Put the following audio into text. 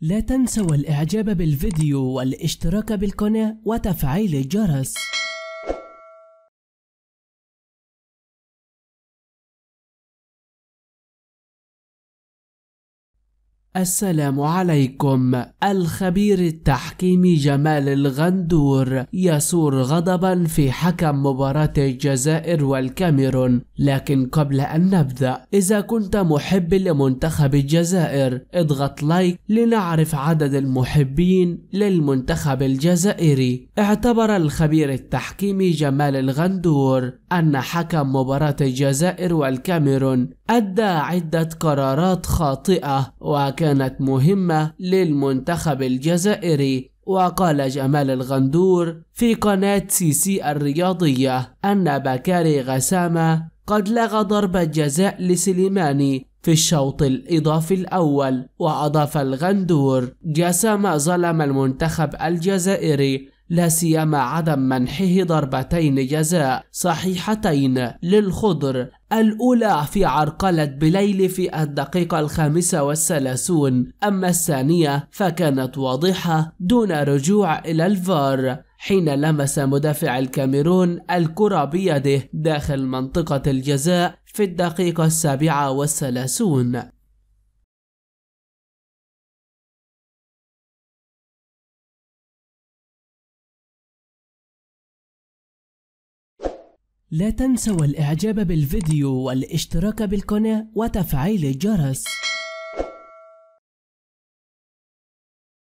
لا تنسوا الاعجاب بالفيديو والاشتراك بالقناة وتفعيل الجرس السلام عليكم الخبير التحكيمي جمال الغندور يثور غضبا في حكم مباراة الجزائر والكاميرون لكن قبل أن نبدأ إذا كنت محب لمنتخب الجزائر اضغط لايك لنعرف عدد المحبين للمنتخب الجزائري اعتبر الخبير التحكيمي جمال الغندور أن حكم مباراة الجزائر والكاميرون أدى عدة قرارات خاطئة وكان كانت مهمة للمنتخب الجزائري وقال جمال الغندور في قناة سي سي الرياضية أن بكاري غسامة قد لغى ضربة جزاء لسليماني في الشوط الإضافي الأول وأضاف الغندور جسام ظلم المنتخب الجزائري لا سيما عدم منحه ضربتين جزاء صحيحتين للخضر الأولى في عرقلة بليل في الدقيقة الخامسة والثلاثون أما الثانية فكانت واضحة دون رجوع إلى الفار حين لمس مدافع الكاميرون الكرة بيده داخل منطقة الجزاء في الدقيقة السابعة والثلاثون لا تنسوا الاعجاب بالفيديو والاشتراك بالقناة وتفعيل الجرس